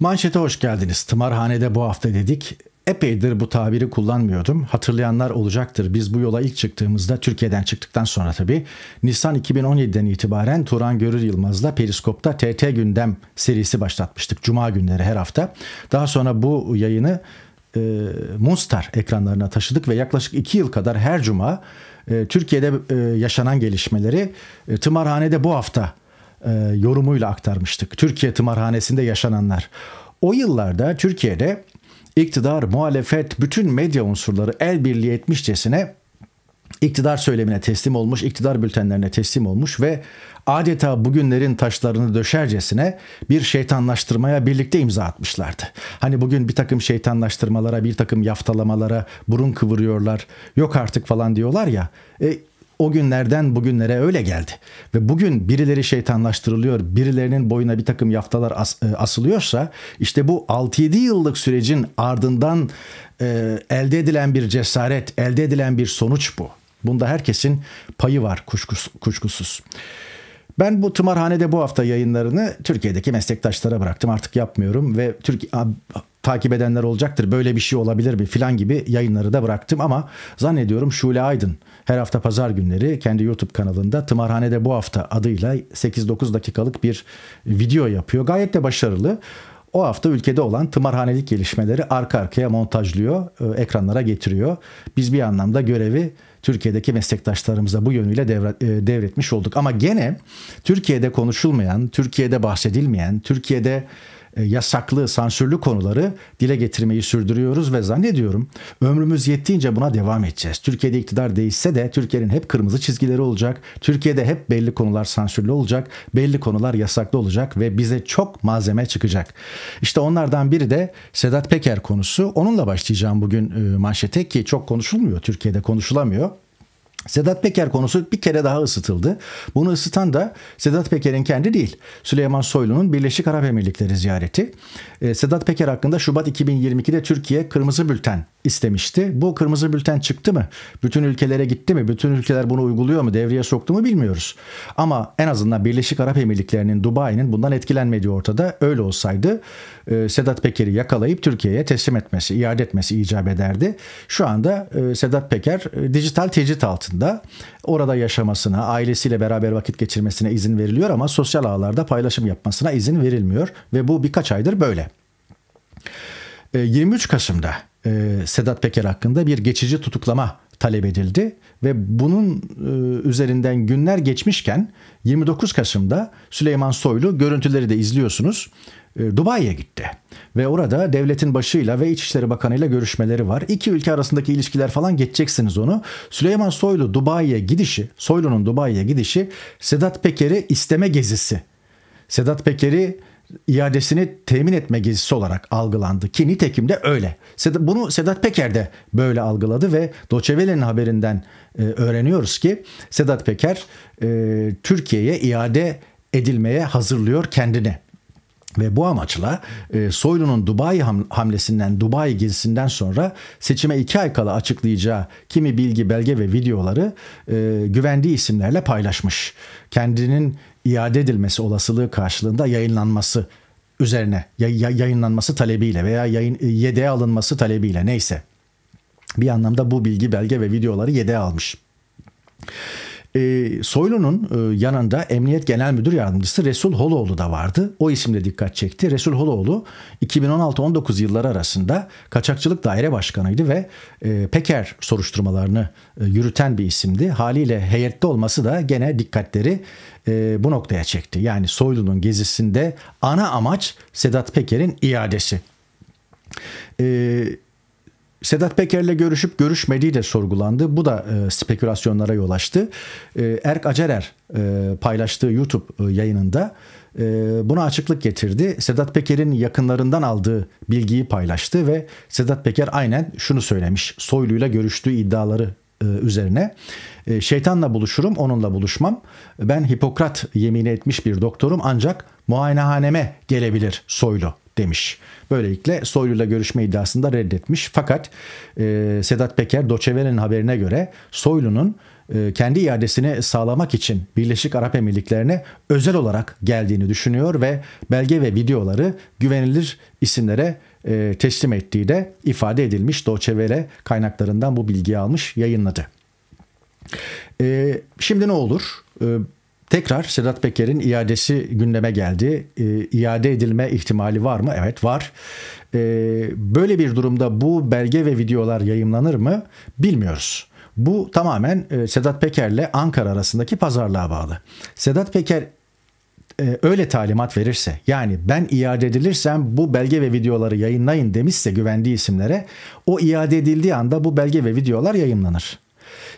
Manşete hoş geldiniz. Tımarhanede bu hafta dedik. Epeydir bu tabiri kullanmıyordum. Hatırlayanlar olacaktır. Biz bu yola ilk çıktığımızda Türkiye'den çıktıktan sonra tabii Nisan 2017'den itibaren Turan Görür Yılmaz'la Periskop'ta TT Gündem serisi başlatmıştık. Cuma günleri her hafta. Daha sonra bu yayını e, Monster ekranlarına taşıdık ve yaklaşık 2 yıl kadar her cuma e, Türkiye'de e, yaşanan gelişmeleri e, Tımarhane'de bu hafta e, yorumuyla aktarmıştık. Türkiye tımarhanesinde yaşananlar. O yıllarda Türkiye'de iktidar, muhalefet, bütün medya unsurları el birliği etmişçesine iktidar söylemine teslim olmuş, iktidar bültenlerine teslim olmuş ve adeta bugünlerin taşlarını döşercesine bir şeytanlaştırmaya birlikte imza atmışlardı. Hani bugün bir takım şeytanlaştırmalara, bir takım yaftalamalara burun kıvırıyorlar, yok artık falan diyorlar ya. E, o günlerden bugünlere öyle geldi. Ve bugün birileri şeytanlaştırılıyor, birilerinin boyuna bir takım yaftalar as, e, asılıyorsa işte bu 6-7 yıllık sürecin ardından e, elde edilen bir cesaret, elde edilen bir sonuç bu. Bunda herkesin payı var kuşkus, kuşkusuz. Ben bu tımarhanede bu hafta yayınlarını Türkiye'deki meslektaşlara bıraktım. Artık yapmıyorum ve Türk takip edenler olacaktır. Böyle bir şey olabilir mi filan gibi yayınları da bıraktım ama zannediyorum Şule Aydın her hafta pazar günleri kendi YouTube kanalında Tımarhanede bu hafta adıyla 8-9 dakikalık bir video yapıyor. Gayet de başarılı. O hafta ülkede olan tımarhanelik gelişmeleri arka arkaya montajlıyor, e, ekranlara getiriyor. Biz bir anlamda görevi Türkiye'deki meslektaşlarımıza bu yönüyle e, devretmiş olduk. Ama gene Türkiye'de konuşulmayan, Türkiye'de bahsedilmeyen, Türkiye'de e, yasaklı, sansürlü konuları dile getirmeyi sürdürüyoruz ve zannediyorum ömrümüz yettiğince buna devam edeceğiz. Türkiye'de iktidar değişse de Türkiye'nin hep kırmızı çizgileri olacak. Türkiye'de hep belli konular sansürlü olacak, belli konular yasaklı olacak ve bize çok malzeme çıkacak. İşte onlardan biri de Sedat Peker konusu. Onunla başlayacağım bugün e, manşete ki çok konuşulmuyor, Türkiye'de konuşulamıyor. Sedat Peker konusu bir kere daha ısıtıldı. Bunu ısıtan da Sedat Peker'in kendi değil, Süleyman Soylu'nun Birleşik Arap Emirlikleri ziyareti. Ee, Sedat Peker hakkında Şubat 2022'de Türkiye Kırmızı Bülten istemişti. Bu Kırmızı Bülten çıktı mı? Bütün ülkelere gitti mi? Bütün ülkeler bunu uyguluyor mu? Devreye soktu mu bilmiyoruz. Ama en azından Birleşik Arap Emirlikleri'nin, Dubai'nin bundan etkilenmediği ortada. Öyle olsaydı e, Sedat Peker'i yakalayıp Türkiye'ye teslim etmesi, iade etmesi icap ederdi. Şu anda e, Sedat Peker e, dijital tecrit altında alanında orada yaşamasına, ailesiyle beraber vakit geçirmesine izin veriliyor ama sosyal ağlarda paylaşım yapmasına izin verilmiyor ve bu birkaç aydır böyle. 23 e, Kasım'da e, Sedat Peker hakkında bir geçici tutuklama talep edildi ve bunun e, üzerinden günler geçmişken 29 Kasım'da Süleyman Soylu görüntüleri de izliyorsunuz. E, Dubai'ye gitti. Ve orada devletin başıyla ve İçişleri Bakanı'yla görüşmeleri var. İki ülke arasındaki ilişkiler falan geçeceksiniz onu. Süleyman Soylu Dubai'ye gidişi, Soylu'nun Dubai'ye gidişi Sedat Peker'i isteme gezisi. Sedat Peker'i iadesini temin etme gezisi olarak algılandı ki nitekim de öyle. Bunu Sedat Peker de böyle algıladı ve Doçevelin haberinden e, öğreniyoruz ki Sedat Peker e, Türkiye'ye iade edilmeye hazırlıyor kendini. Ve bu amaçla e, Soylu'nun Dubai hamlesinden, Dubai gezisinden sonra seçime iki ay kala açıklayacağı kimi bilgi, belge ve videoları e, güvendiği isimlerle paylaşmış. Kendinin iade edilmesi olasılığı karşılığında yayınlanması üzerine yayınlanması talebiyle veya yayın e, yedeğe alınması talebiyle neyse. Bir anlamda bu bilgi, belge ve videoları yedeğe almış. E, Soylu'nun e, yanında Emniyet Genel Müdür Yardımcısı Resul Holoğlu da vardı. O isimle dikkat çekti. Resul Holoğlu 2016-19 yılları arasında kaçakçılık daire başkanıydı ve e, Peker soruşturmalarını e, yürüten bir isimdi. Haliyle heyette olması da gene dikkatleri e, bu noktaya çekti. Yani Soylu'nun gezisinde ana amaç Sedat Peker'in iadesi. Eee Sedat Peker'le görüşüp görüşmediği de sorgulandı. Bu da e, spekülasyonlara yol açtı. E, Erk Acerer e, paylaştığı YouTube e, yayınında e, buna açıklık getirdi. Sedat Peker'in yakınlarından aldığı bilgiyi paylaştı ve Sedat Peker aynen şunu söylemiş. Soylu'yla görüştüğü iddiaları e, üzerine. E, Şeytanla buluşurum, onunla buluşmam. Ben Hipokrat yemin etmiş bir doktorum ancak muayenehaneme gelebilir Soylu demiş. Böylelikle Soylu'yla görüşme iddiasını da reddetmiş. Fakat e, Sedat Peker Doçeven'in haberine göre Soylu'nun e, kendi iadesini sağlamak için Birleşik Arap Emirlikleri'ne özel olarak geldiğini düşünüyor ve belge ve videoları güvenilir isimlere e, teslim ettiği de ifade edilmiş. Doçevere kaynaklarından bu bilgiyi almış, yayınladı. E, şimdi ne olur? E, Tekrar Sedat Peker'in iadesi gündeme geldi. E, iade edilme ihtimali var mı? Evet var. E, böyle bir durumda bu belge ve videolar yayınlanır mı? Bilmiyoruz. Bu tamamen e, Sedat Peker'le Ankara arasındaki pazarlığa bağlı. Sedat Peker e, öyle talimat verirse yani ben iade edilirsem bu belge ve videoları yayınlayın demişse güvendiği isimlere o iade edildiği anda bu belge ve videolar yayınlanır.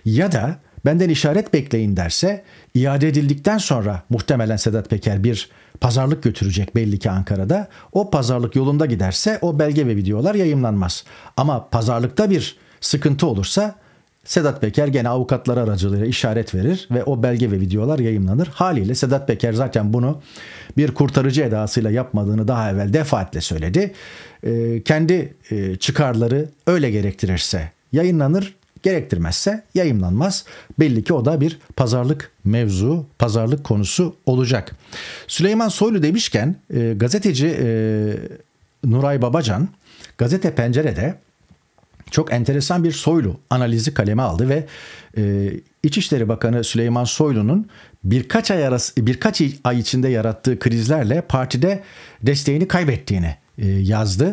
Ya da benden işaret bekleyin derse iade edildikten sonra muhtemelen Sedat Peker bir pazarlık götürecek belli ki Ankara'da. O pazarlık yolunda giderse o belge ve videolar yayınlanmaz. Ama pazarlıkta bir sıkıntı olursa Sedat Peker gene avukatlar aracılığıyla işaret verir ve o belge ve videolar yayınlanır. Haliyle Sedat Peker zaten bunu bir kurtarıcı edasıyla yapmadığını daha evvel defaatle söyledi. E, kendi e, çıkarları öyle gerektirirse yayınlanır Gerektirmezse yayımlanmaz. Belli ki o da bir pazarlık mevzu, pazarlık konusu olacak. Süleyman Soylu demişken e, gazeteci e, Nuray Babacan gazete pencerede çok enteresan bir Soylu analizi kaleme aldı ve e, İçişleri Bakanı Süleyman Soylu'nun birkaç ay arası birkaç ay içinde yarattığı krizlerle partide desteğini kaybettiğini e, yazdı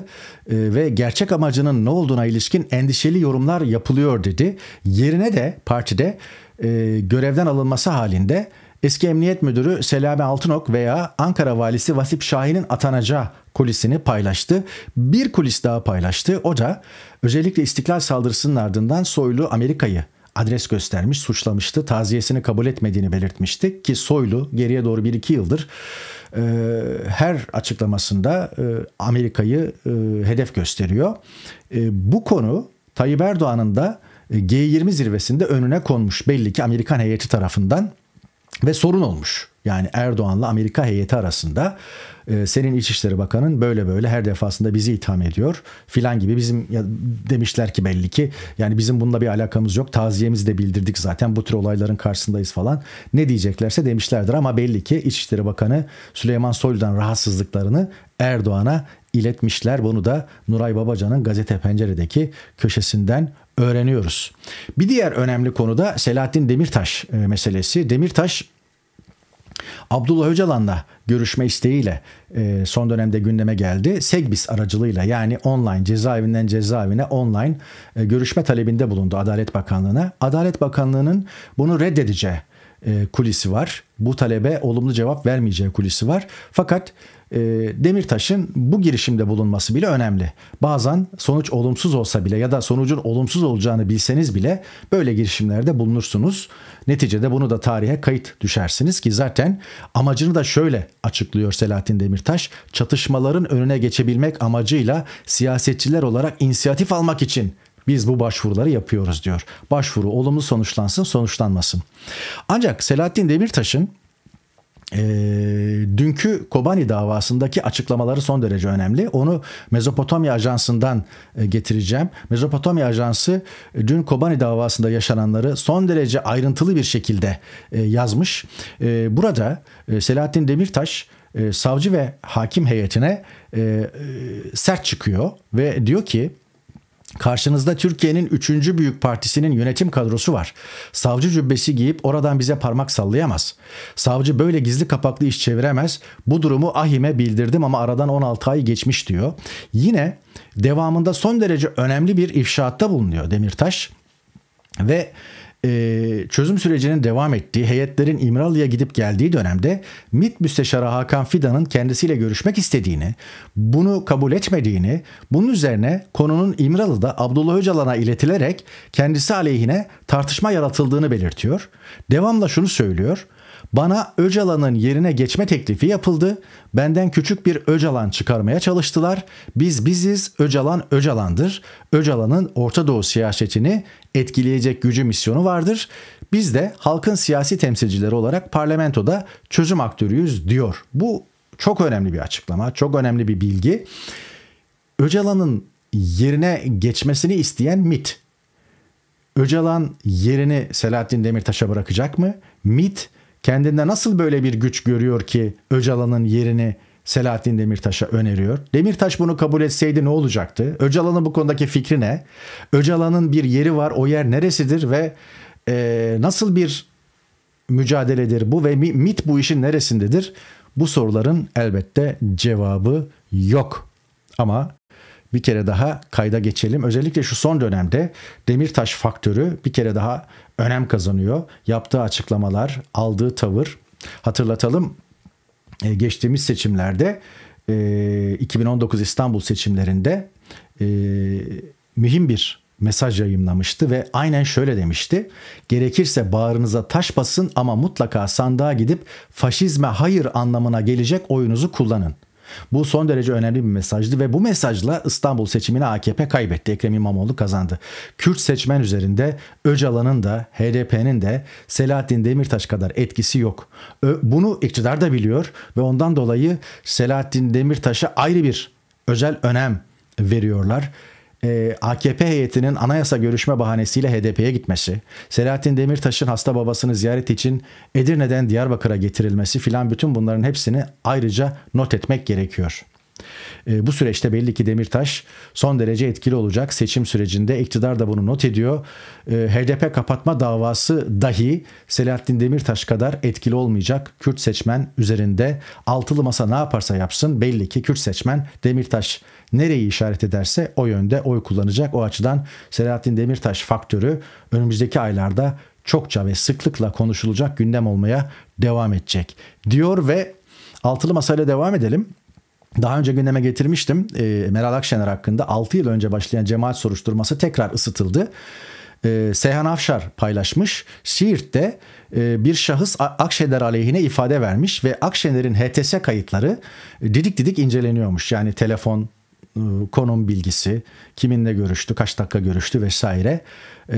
e, ve gerçek amacının ne olduğuna ilişkin endişeli yorumlar yapılıyor dedi. Yerine de partide e, görevden alınması halinde eski emniyet müdürü Selami Altınok veya Ankara valisi Vasip Şahin'in atanacağı kulisini paylaştı. Bir kulis daha paylaştı. O da özellikle İstiklal saldırısının ardından Soylu Amerika'yı adres göstermiş, suçlamıştı. Taziyesini kabul etmediğini belirtmişti ki Soylu geriye doğru 1-2 yıldır e, her açıklamasında e, Amerika'yı e, hedef gösteriyor. E, bu konu Tayyip Erdoğan'ın da e, G20 zirvesinde önüne konmuş belli ki Amerikan heyeti tarafından ve sorun olmuş. Yani Erdoğan'la Amerika heyeti arasında e, senin İçişleri Bakanın böyle böyle her defasında bizi itham ediyor filan gibi bizim ya, demişler ki belli ki yani bizim bununla bir alakamız yok taziyemizi de bildirdik zaten bu tür olayların karşısındayız falan ne diyeceklerse demişlerdir ama belli ki İçişleri Bakanı Süleyman Soylu'dan rahatsızlıklarını Erdoğan'a iletmişler. Bunu da Nuray Babacan'ın gazete penceredeki köşesinden öğreniyoruz. Bir diğer önemli konu da Selahattin Demirtaş e, meselesi. Demirtaş Abdullah Öcalan'la görüşme isteğiyle e, son dönemde gündeme geldi. Segbis aracılığıyla yani online cezaevinden cezaevine online e, görüşme talebinde bulundu Adalet Bakanlığı'na. Adalet Bakanlığı'nın bunu reddedeceği e, kulisi var. Bu talebe olumlu cevap vermeyeceği kulisi var. Fakat e, Demirtaş'ın bu girişimde bulunması bile önemli. Bazen sonuç olumsuz olsa bile ya da sonucun olumsuz olacağını bilseniz bile böyle girişimlerde bulunursunuz. Neticede bunu da tarihe kayıt düşersiniz ki zaten amacını da şöyle açıklıyor Selahattin Demirtaş. Çatışmaların önüne geçebilmek amacıyla siyasetçiler olarak inisiyatif almak için biz bu başvuruları yapıyoruz diyor. Başvuru olumlu sonuçlansın, sonuçlanmasın. Ancak Selahattin Demirtaş'ın e, dünkü Kobani davasındaki açıklamaları son derece önemli. Onu Mezopotamya Ajansı'ndan e, getireceğim. Mezopotamya Ajansı e, dün Kobani davasında yaşananları son derece ayrıntılı bir şekilde e, yazmış. E, burada e, Selahattin Demirtaş savcı ve hakim heyetine e, e, sert çıkıyor ve diyor ki Karşınızda Türkiye'nin 3. büyük partisinin yönetim kadrosu var. Savcı cübbesi giyip oradan bize parmak sallayamaz. Savcı böyle gizli kapaklı iş çeviremez. Bu durumu Ahim'e bildirdim ama aradan 16 ay geçmiş diyor. Yine devamında son derece önemli bir ifşaatta bulunuyor Demirtaş. Ve e, çözüm sürecinin devam ettiği heyetlerin İmralı'ya gidip geldiği dönemde MİT Müsteşarı Hakan Fidan'ın kendisiyle görüşmek istediğini, bunu kabul etmediğini, bunun üzerine konunun İmralı'da Abdullah Öcalan'a iletilerek kendisi aleyhine tartışma yaratıldığını belirtiyor. Devamla şunu söylüyor. Bana Öcalan'ın yerine geçme teklifi yapıldı. Benden küçük bir Öcalan çıkarmaya çalıştılar. Biz biziz, Öcalan Öcalan'dır. Öcalan'ın Orta Doğu siyasetini etkileyecek gücü misyonu vardır. Biz de halkın siyasi temsilcileri olarak parlamentoda çözüm aktörüyüz diyor. Bu çok önemli bir açıklama, çok önemli bir bilgi. Öcalan'ın yerine geçmesini isteyen MIT. Öcalan yerini Selahattin Demirtaş'a bırakacak mı? MIT kendinde nasıl böyle bir güç görüyor ki Öcalan'ın yerini Selahattin Demirtaş'a öneriyor. Demirtaş bunu kabul etseydi ne olacaktı? Öcalan'ın bu konudaki fikri ne? Öcalan'ın bir yeri var o yer neresidir ve e, nasıl bir mücadeledir bu ve MIT bu işin neresindedir? Bu soruların elbette cevabı yok. Ama bir kere daha kayda geçelim. Özellikle şu son dönemde Demirtaş faktörü bir kere daha önem kazanıyor. Yaptığı açıklamalar, aldığı tavır. Hatırlatalım e, geçtiğimiz seçimlerde 2019 e, İstanbul seçimlerinde e, mühim bir mesaj yayınlamıştı ve aynen şöyle demişti. Gerekirse bağrınıza taş basın ama mutlaka sandığa gidip faşizme hayır anlamına gelecek oyunuzu kullanın. Bu son derece önemli bir mesajdı ve bu mesajla İstanbul seçimini AKP kaybetti. Ekrem İmamoğlu kazandı. Kürt seçmen üzerinde Öcalan'ın da HDP'nin de Selahattin Demirtaş kadar etkisi yok. Bunu iktidar da biliyor ve ondan dolayı Selahattin Demirtaş'a ayrı bir özel önem veriyorlar e, AKP heyetinin anayasa görüşme bahanesiyle HDP'ye gitmesi, Selahattin Demirtaş'ın hasta babasını ziyaret için Edirne'den Diyarbakır'a getirilmesi filan bütün bunların hepsini ayrıca not etmek gerekiyor.'' E, bu süreçte belli ki Demirtaş son derece etkili olacak. Seçim sürecinde İktidar da bunu not ediyor. E, ee, HDP kapatma davası dahi Selahattin Demirtaş kadar etkili olmayacak. Kürt seçmen üzerinde altılı masa ne yaparsa yapsın belli ki Kürt seçmen Demirtaş nereyi işaret ederse o yönde oy kullanacak. O açıdan Selahattin Demirtaş faktörü önümüzdeki aylarda çokça ve sıklıkla konuşulacak gündem olmaya devam edecek diyor ve altılı masayla devam edelim. Daha önce gündeme getirmiştim e, Meral Akşener hakkında 6 yıl önce başlayan cemaat soruşturması tekrar ısıtıldı. E, Seyhan Afşar paylaşmış. Siirt'te e, bir şahıs Akşener aleyhine ifade vermiş ve Akşener'in HTS kayıtları e, didik didik inceleniyormuş. Yani telefon, e, konum bilgisi, kiminle görüştü, kaç dakika görüştü vesaire. E,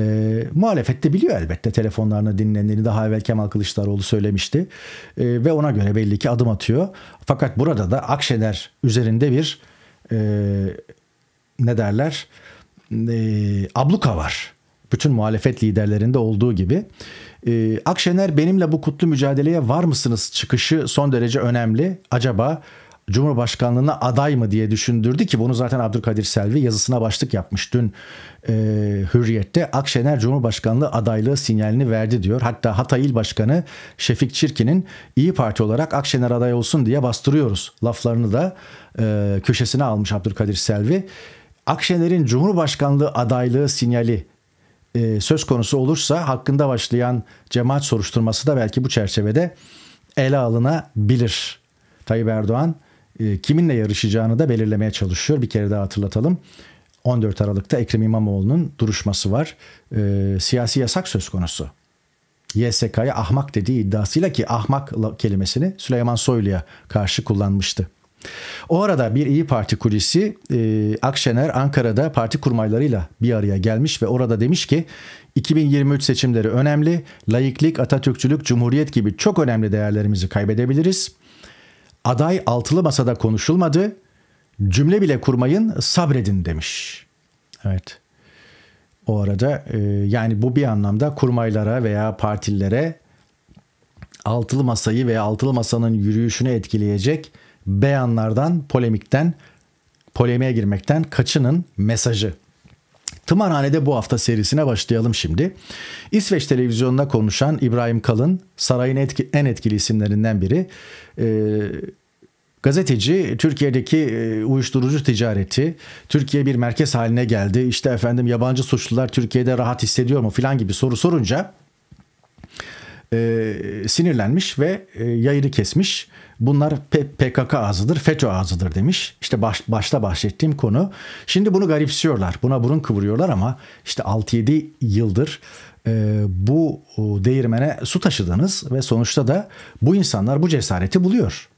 muhalefet de biliyor elbette telefonlarını dinlendiğini daha evvel Kemal Kılıçdaroğlu söylemişti. E, ve ona göre belli ki adım atıyor. Fakat burada da Akşener üzerinde bir e, ne derler e, abluka var. Bütün muhalefet liderlerinde olduğu gibi. E, Akşener benimle bu kutlu mücadeleye var mısınız çıkışı son derece önemli. Acaba Cumhurbaşkanlığına aday mı diye düşündürdü ki bunu zaten Abdülkadir Selvi yazısına başlık yapmış dün e, Hürriyet'te. Akşener Cumhurbaşkanlığı adaylığı sinyalini verdi diyor. Hatta Hatay İl Başkanı Şefik Çirkin'in İyi Parti olarak Akşener aday olsun diye bastırıyoruz laflarını da e, köşesine almış Abdülkadir Selvi. Akşener'in Cumhurbaşkanlığı adaylığı sinyali e, söz konusu olursa hakkında başlayan cemaat soruşturması da belki bu çerçevede ele alınabilir. Tayyip Erdoğan e, kiminle yarışacağını da belirlemeye çalışıyor. Bir kere daha hatırlatalım. 14 Aralık'ta Ekrem İmamoğlu'nun duruşması var. E, siyasi yasak söz konusu. YSK'ya ahmak dediği iddiasıyla ki ahmak kelimesini Süleyman Soylu'ya karşı kullanmıştı. O arada bir İyi Parti kulisi e, Akşener Ankara'da parti kurmaylarıyla bir araya gelmiş ve orada demiş ki 2023 seçimleri önemli, layıklık, Atatürkçülük, Cumhuriyet gibi çok önemli değerlerimizi kaybedebiliriz. Aday altılı masada konuşulmadı. Cümle bile kurmayın sabredin demiş. Evet. O arada e, yani bu bir anlamda kurmaylara veya partilere altılı masayı veya altılı masanın yürüyüşünü etkileyecek beyanlardan, polemikten, polemiğe girmekten kaçının mesajı. Tımarhanede bu hafta serisine başlayalım şimdi. İsveç televizyonunda konuşan İbrahim Kalın, sarayın etki, en etkili isimlerinden biri. Ee, Gazeteci Türkiye'deki e, uyuşturucu ticareti, Türkiye bir merkez haline geldi. İşte efendim yabancı suçlular Türkiye'de rahat hissediyor mu filan gibi soru sorunca e, sinirlenmiş ve e, yayını kesmiş. Bunlar PKK ağzıdır, FETÖ ağzıdır demiş. İşte baş, başta bahsettiğim konu. Şimdi bunu garipsiyorlar, buna burun kıvırıyorlar ama işte 6-7 yıldır e, bu değirmene su taşıdınız ve sonuçta da bu insanlar bu cesareti buluyor.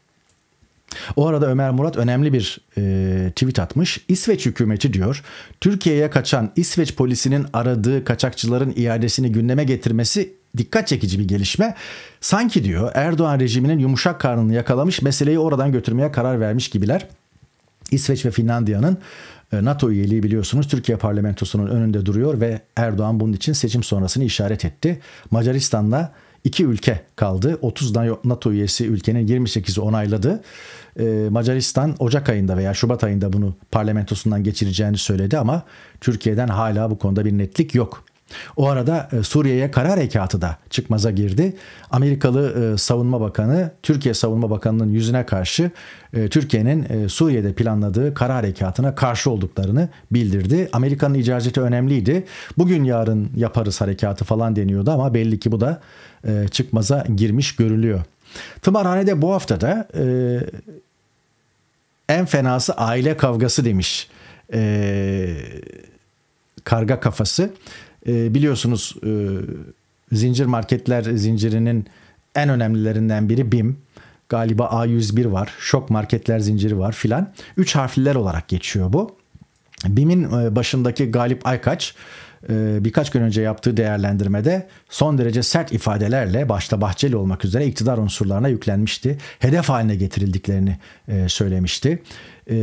O arada Ömer Murat önemli bir e, tweet atmış. İsveç hükümeti diyor, Türkiye'ye kaçan İsveç polisinin aradığı kaçakçıların iadesini gündeme getirmesi dikkat çekici bir gelişme. Sanki diyor Erdoğan rejiminin yumuşak karnını yakalamış meseleyi oradan götürmeye karar vermiş gibiler. İsveç ve Finlandiya'nın e, NATO üyeliği biliyorsunuz Türkiye parlamentosunun önünde duruyor ve Erdoğan bunun için seçim sonrasını işaret etti. Macaristan'la iki ülke kaldı. 30'dan NATO üyesi ülkenin 28'i onayladı. E, Macaristan Ocak ayında veya Şubat ayında bunu parlamentosundan geçireceğini söyledi ama Türkiye'den hala bu konuda bir netlik yok. O arada e, Suriye'ye kara harekatı da çıkmaza girdi. Amerikalı e, Savunma Bakanı Türkiye Savunma Bakanı'nın yüzüne karşı e, Türkiye'nin Suriye'de planladığı kara harekatına karşı olduklarını bildirdi. Amerika'nın icazeti önemliydi. Bugün yarın yaparız harekatı falan deniyordu ama belli ki bu da çıkmaza girmiş görülüyor. Tımarhanede bu hafta da en fenası aile kavgası demiş karga kafası e, biliyorsunuz e, zincir marketler zincirinin en önemlilerinden biri BİM. Galiba A101 var. Şok marketler zinciri var filan. Üç harfliler olarak geçiyor bu. BİM'in e, başındaki Galip Aykaç e, birkaç gün önce yaptığı değerlendirmede son derece sert ifadelerle başta Bahçeli olmak üzere iktidar unsurlarına yüklenmişti. Hedef haline getirildiklerini e, söylemişti. E,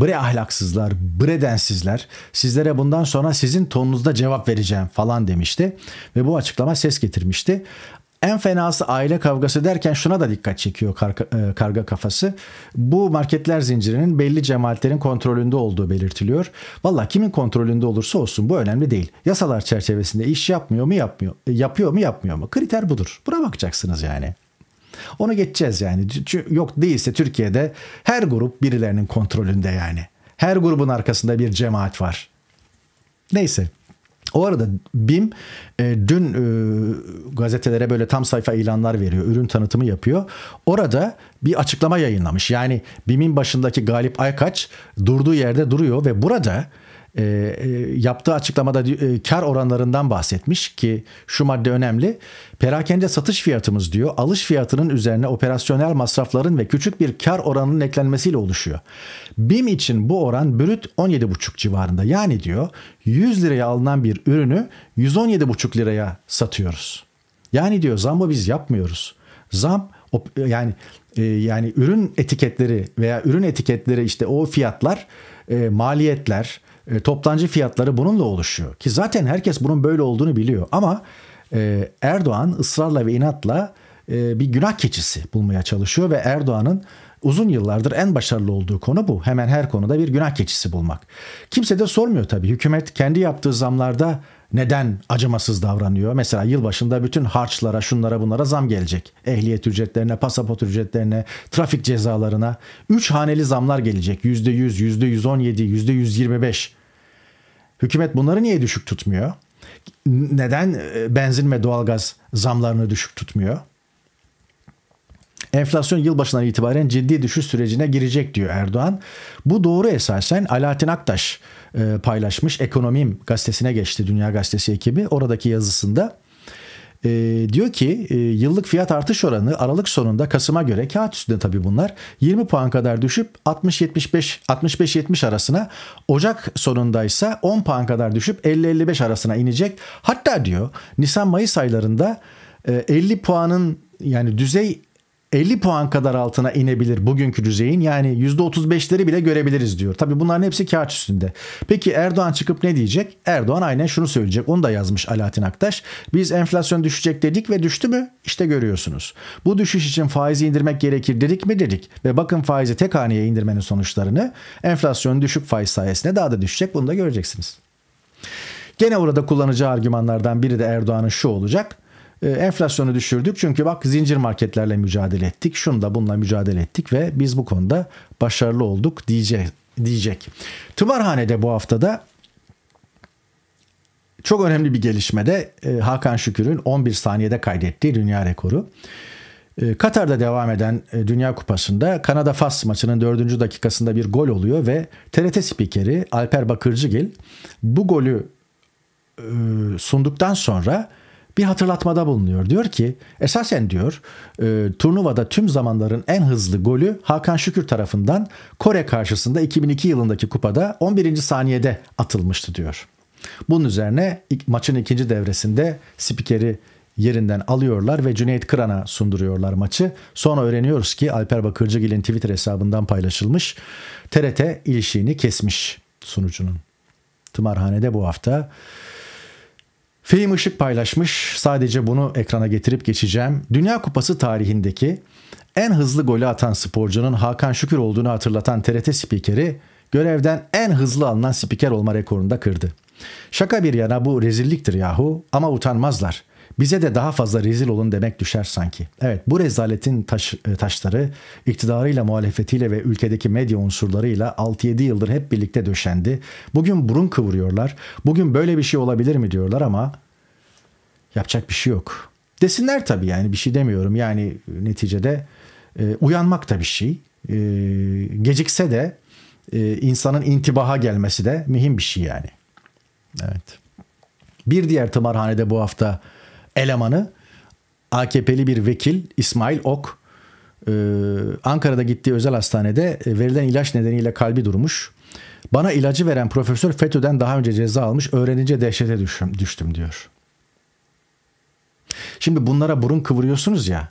bre ahlaksızlar, bre densizler sizlere bundan sonra sizin tonunuzda cevap vereceğim falan demişti. Ve bu açıklama ses getirmişti. En fenası aile kavgası derken şuna da dikkat çekiyor karga, e, karga kafası. Bu marketler zincirinin belli cemaatlerin kontrolünde olduğu belirtiliyor. Valla kimin kontrolünde olursa olsun bu önemli değil. Yasalar çerçevesinde iş yapmıyor mu yapmıyor, e, yapıyor mu yapmıyor mu? Kriter budur. Buna bakacaksınız yani. Onu geçeceğiz yani. Yok değilse Türkiye'de her grup birilerinin kontrolünde yani. Her grubun arkasında bir cemaat var. Neyse. O arada BİM e, dün e, gazetelere böyle tam sayfa ilanlar veriyor, ürün tanıtımı yapıyor. Orada bir açıklama yayınlamış. Yani BİM'in başındaki Galip Aykaç durduğu yerde duruyor ve burada e, e, yaptığı açıklamada e, kar oranlarından bahsetmiş ki şu madde önemli. Perakende satış fiyatımız diyor alış fiyatının üzerine operasyonel masrafların ve küçük bir kar oranının eklenmesiyle oluşuyor. BİM için bu oran brüt 17,5 civarında. Yani diyor 100 liraya alınan bir ürünü 117,5 liraya satıyoruz. Yani diyor zamı biz yapmıyoruz. Zam yani e, yani ürün etiketleri veya ürün etiketleri işte o fiyatlar, e, maliyetler, e, toptancı fiyatları bununla oluşuyor. Ki zaten herkes bunun böyle olduğunu biliyor. Ama e, Erdoğan ısrarla ve inatla e, bir günah keçisi bulmaya çalışıyor ve Erdoğan'ın uzun yıllardır en başarılı olduğu konu bu. Hemen her konuda bir günah keçisi bulmak. Kimse de sormuyor tabii. Hükümet kendi yaptığı zamlarda neden acımasız davranıyor? Mesela yılbaşında bütün harçlara, şunlara bunlara zam gelecek. Ehliyet ücretlerine, pasaport ücretlerine, trafik cezalarına. Üç haneli zamlar gelecek. Yüzde yüz, yüzde yüz on yedi, yüzde yüz yirmi beş. Hükümet bunları niye düşük tutmuyor? Neden e, benzin ve doğalgaz zamlarını düşük tutmuyor? Enflasyon yılbaşından itibaren ciddi düşüş sürecine girecek diyor Erdoğan. Bu doğru esasen Alaaddin Aktaş e, paylaşmış Ekonomim gazetesine geçti Dünya Gazetesi ekibi. Oradaki yazısında e, diyor ki e, yıllık fiyat artış oranı Aralık sonunda Kasım'a göre kağıt üstünde tabii bunlar 20 puan kadar düşüp 60-75 65-70 arasına Ocak sonunda ise 10 puan kadar düşüp 50-55 arasına inecek. Hatta diyor Nisan-Mayıs aylarında 50 e, puanın yani düzey 50 puan kadar altına inebilir bugünkü düzeyin. Yani %35'leri bile görebiliriz diyor. Tabi bunların hepsi kağıt üstünde. Peki Erdoğan çıkıp ne diyecek? Erdoğan aynen şunu söyleyecek. Onu da yazmış Alaaddin Aktaş. Biz enflasyon düşecek dedik ve düştü mü? İşte görüyorsunuz. Bu düşüş için faizi indirmek gerekir dedik mi dedik. Ve bakın faizi tek haneye indirmenin sonuçlarını enflasyon düşük faiz sayesinde daha da düşecek. Bunu da göreceksiniz. Gene orada kullanacağı argümanlardan biri de Erdoğan'ın şu olacak. Ee, enflasyonu düşürdük çünkü bak zincir marketlerle mücadele ettik. Şunda bununla mücadele ettik ve biz bu konuda başarılı olduk diyecek. diyecek. Tımarhanede bu haftada çok önemli bir gelişmede e, Hakan Şükür'ün 11 saniyede kaydettiği dünya rekoru. E, Katar'da devam eden e, Dünya Kupası'nda Kanada-Fas maçının 4. dakikasında bir gol oluyor ve TRT spikeri Alper Bakırcıgil bu golü sunduktan sonra bir hatırlatmada bulunuyor. Diyor ki esasen diyor e, turnuvada tüm zamanların en hızlı golü Hakan Şükür tarafından Kore karşısında 2002 yılındaki kupada 11. saniyede atılmıştı diyor. Bunun üzerine maçın ikinci devresinde spikeri yerinden alıyorlar ve Cüneyt Kıran'a sunduruyorlar maçı. Sonra öğreniyoruz ki Alper Bakırcıgil'in Twitter hesabından paylaşılmış. TRT ilişiğini kesmiş sunucunun. Tımarhanede bu hafta Fehim Işık paylaşmış. Sadece bunu ekrana getirip geçeceğim. Dünya Kupası tarihindeki en hızlı golü atan sporcunun Hakan Şükür olduğunu hatırlatan TRT spikeri görevden en hızlı alınan spiker olma rekorunu da kırdı. Şaka bir yana bu rezilliktir yahu ama utanmazlar. Bize de daha fazla rezil olun demek düşer sanki. Evet bu rezaletin taş, e, taşları iktidarıyla muhalefetiyle ve ülkedeki medya unsurlarıyla 6-7 yıldır hep birlikte döşendi. Bugün burun kıvırıyorlar. Bugün böyle bir şey olabilir mi diyorlar ama yapacak bir şey yok. Desinler tabii yani bir şey demiyorum. Yani e, neticede e, uyanmak da bir şey. E, gecikse de e, insanın intibaha gelmesi de mühim bir şey yani. Evet. Bir diğer tımarhanede bu hafta elemanı AKP'li bir vekil İsmail Ok ee, Ankara'da gittiği özel hastanede e, verilen ilaç nedeniyle kalbi durmuş. Bana ilacı veren profesör FETÖ'den daha önce ceza almış. Öğrenince dehşete düştüm, düştüm diyor. Şimdi bunlara burun kıvırıyorsunuz ya.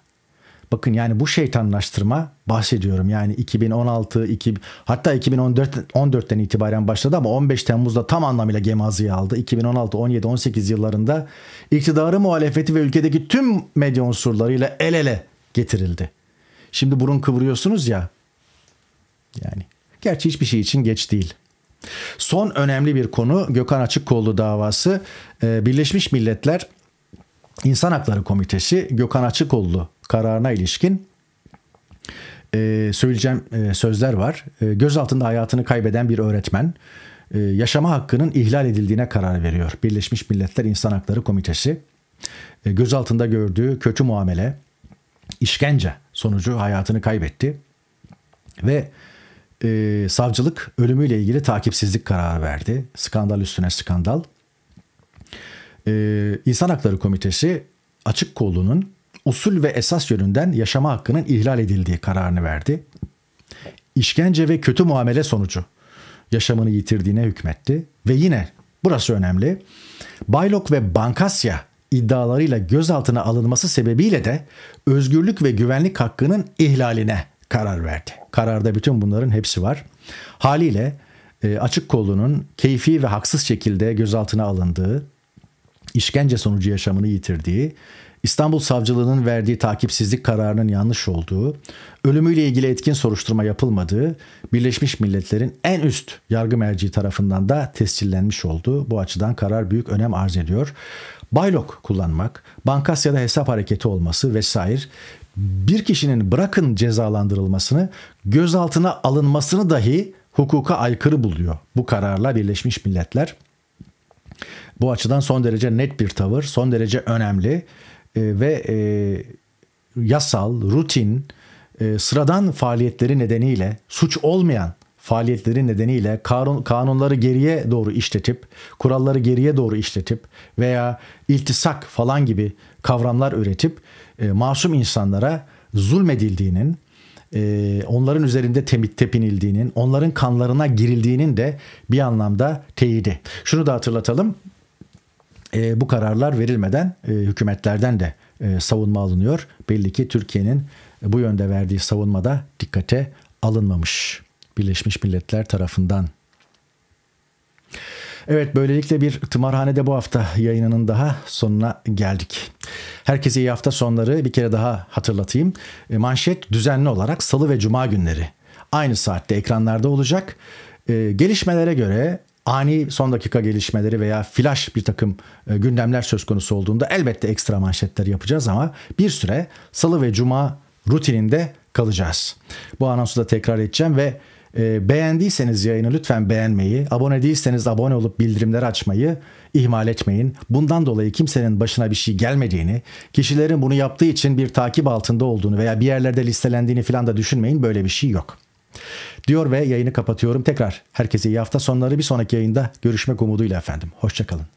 Bakın yani bu şeytanlaştırma bahsediyorum yani 2016 2, hatta 2014 14'ten itibaren başladı ama 15 Temmuz'da tam anlamıyla gemaziye aldı. 2016, 17, 18 yıllarında iktidarı muhalefeti ve ülkedeki tüm medya unsurlarıyla el ele getirildi. Şimdi burun kıvırıyorsunuz ya. Yani gerçi hiçbir şey için geç değil. Son önemli bir konu Gökhan Açıkkollu davası. Ee, Birleşmiş Milletler İnsan Hakları Komitesi Gökhan Açıkollu kararına ilişkin e, söyleyeceğim e, sözler var. E, gözaltında hayatını kaybeden bir öğretmen yaşama hakkının ihlal edildiğine karar veriyor. Birleşmiş Milletler İnsan Hakları Komitesi gözaltında gördüğü kötü muamele, işkence sonucu hayatını kaybetti ve e, savcılık ölümüyle ilgili takipsizlik kararı verdi. Skandal üstüne skandal. E, İnsan Hakları Komitesi açık kolunun usul ve esas yönünden yaşama hakkının ihlal edildiği kararını verdi. İşkence ve kötü muamele sonucu yaşamını yitirdiğine hükmetti ve yine burası önemli. Baylok ve Bankasya iddialarıyla gözaltına alınması sebebiyle de özgürlük ve güvenlik hakkının ihlaline karar verdi. Kararda bütün bunların hepsi var. Haliyle e, açık kolunun keyfi ve haksız şekilde gözaltına alındığı, işkence sonucu yaşamını yitirdiği İstanbul Savcılığı'nın verdiği takipsizlik kararının yanlış olduğu, ölümüyle ilgili etkin soruşturma yapılmadığı, Birleşmiş Milletler'in en üst yargı merci tarafından da tescillenmiş olduğu bu açıdan karar büyük önem arz ediyor. Baylok kullanmak, Bankasya'da hesap hareketi olması vesaire bir kişinin bırakın cezalandırılmasını, gözaltına alınmasını dahi hukuka aykırı buluyor bu kararla Birleşmiş Milletler. Bu açıdan son derece net bir tavır, son derece önemli. Ee, ve e, yasal, rutin, e, sıradan faaliyetleri nedeniyle suç olmayan faaliyetleri nedeniyle kanun, kanunları geriye doğru işletip, kuralları geriye doğru işletip veya iltisak falan gibi kavramlar üretip e, masum insanlara zulmedildiğinin, e, onların üzerinde temit tepinildiğinin, onların kanlarına girildiğinin de bir anlamda teyidi. Şunu da hatırlatalım e, bu kararlar verilmeden e, hükümetlerden de e, savunma alınıyor. Belli ki Türkiye'nin bu yönde verdiği savunma da dikkate alınmamış Birleşmiş Milletler tarafından. Evet böylelikle bir tımarhanede bu hafta yayınının daha sonuna geldik. Herkese iyi hafta sonları bir kere daha hatırlatayım. E, manşet düzenli olarak salı ve cuma günleri aynı saatte ekranlarda olacak. E, gelişmelere göre ani son dakika gelişmeleri veya flash bir takım e, gündemler söz konusu olduğunda elbette ekstra manşetler yapacağız ama bir süre salı ve cuma rutininde kalacağız. Bu anonsu da tekrar edeceğim ve e, beğendiyseniz yayını lütfen beğenmeyi, abone değilseniz abone olup bildirimleri açmayı ihmal etmeyin. Bundan dolayı kimsenin başına bir şey gelmediğini, kişilerin bunu yaptığı için bir takip altında olduğunu veya bir yerlerde listelendiğini falan da düşünmeyin. Böyle bir şey yok. Diyor ve yayını kapatıyorum. Tekrar herkese iyi hafta sonları bir sonraki yayında görüşmek umuduyla efendim. Hoşçakalın.